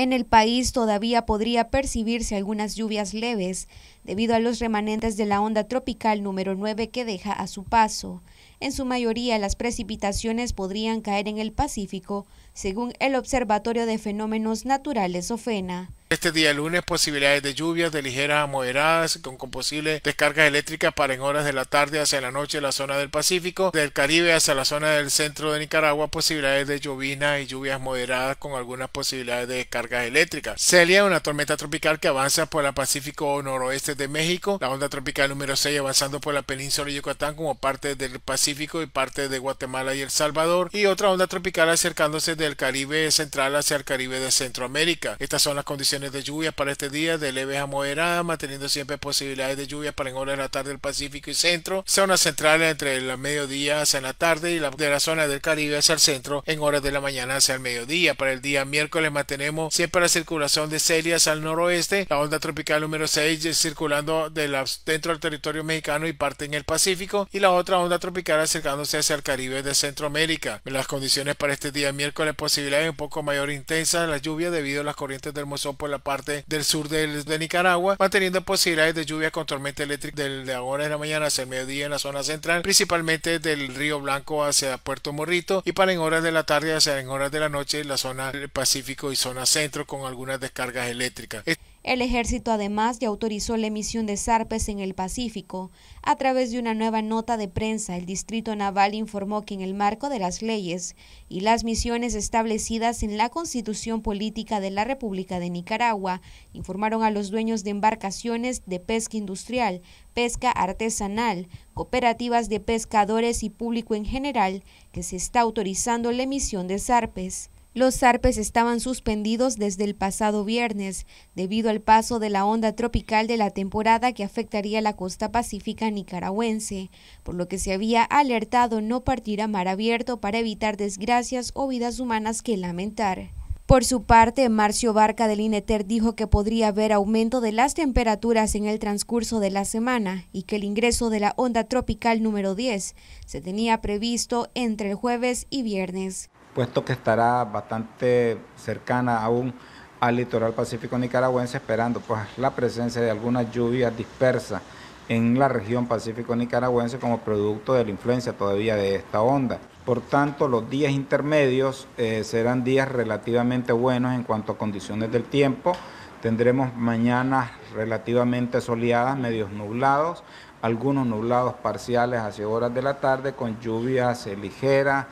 En el país todavía podría percibirse algunas lluvias leves debido a los remanentes de la onda tropical número 9 que deja a su paso. En su mayoría las precipitaciones podrían caer en el Pacífico, según el Observatorio de Fenómenos Naturales OFENA. Este día lunes posibilidades de lluvias de ligeras a moderadas con, posibles descargas eléctricas para en horas de la tarde hacia la noche en la zona del Pacífico, del Caribe hacia la zona del centro de Nicaragua posibilidades de llovina y lluvias moderadas con algunas posibilidades de descargas eléctricas. Celia, una tormenta tropical que avanza por el Pacífico noroeste de México, la onda tropical número 6 avanzando por la península de Yucatán como parte del Pacífico y parte de Guatemala y El Salvador, y otra onda tropical acercándose del Caribe central hacia el Caribe de Centroamérica. Estas son las condiciones de lluvias para este día de leves a moderada manteniendo siempre posibilidades de lluvia para en horas de la tarde del Pacífico y centro, zona central entre el mediodía hacia la tarde y la, de la zona del Caribe hacia el centro en horas de la mañana hacia el mediodía. Para el día miércoles mantenemos siempre la circulación de Celias al noroeste, la onda tropical número 6 circulando dentro del territorio mexicano y parte en el Pacífico y la otra onda tropical acercándose hacia el Caribe de Centroamérica. Las condiciones para este día miércoles posibilidades un poco mayor intensas, la lluvia debido a las corrientes del Mozón la parte del sur de, Nicaragua, manteniendo posibilidades de lluvia con tormenta eléctrica desde de ahora en la mañana hacia el mediodía en la zona central, principalmente del Río Blanco hacia Puerto Morrito y para en horas de la tarde hacia en horas de la noche la zona del Pacífico y zona centro con algunas descargas eléctricas. El ejército además ya autorizó la emisión de zarpes en el Pacífico. A través de una nueva nota de prensa, el Distrito Naval informó que en el marco de las leyes y las misiones establecidas en la Constitución Política de la República de Nicaragua, informaron a los dueños de embarcaciones de pesca industrial, pesca artesanal, cooperativas de pescadores y público en general que se está autorizando la emisión de zarpes. Los zarpes estaban suspendidos desde el pasado viernes, debido al paso de la onda tropical de la temporada que afectaría la costa pacífica nicaragüense, por lo que se había alertado no partir a mar abierto para evitar desgracias o vidas humanas que lamentar. Por su parte, Marcio Barca del INETER dijo que podría haber aumento de las temperaturas en el transcurso de la semana y que el ingreso de la onda tropical número 10 se tenía previsto entre el jueves y viernes puesto que estará bastante cercana aún al litoral pacífico nicaragüense, esperando pues la presencia de algunas lluvias dispersas en la región pacífico nicaragüense como producto de la influencia todavía de esta onda. Por tanto, los días intermedios eh, serán días relativamente buenos en cuanto a condiciones del tiempo. Tendremos mañanas relativamente soleadas, medios nublados, algunos nublados parciales hacia horas de la tarde con lluvias ligeras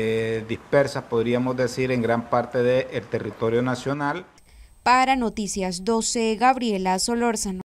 eh, dispersas, podríamos decir, en gran parte del territorio nacional. Para Noticias 12, Gabriela Solórzano.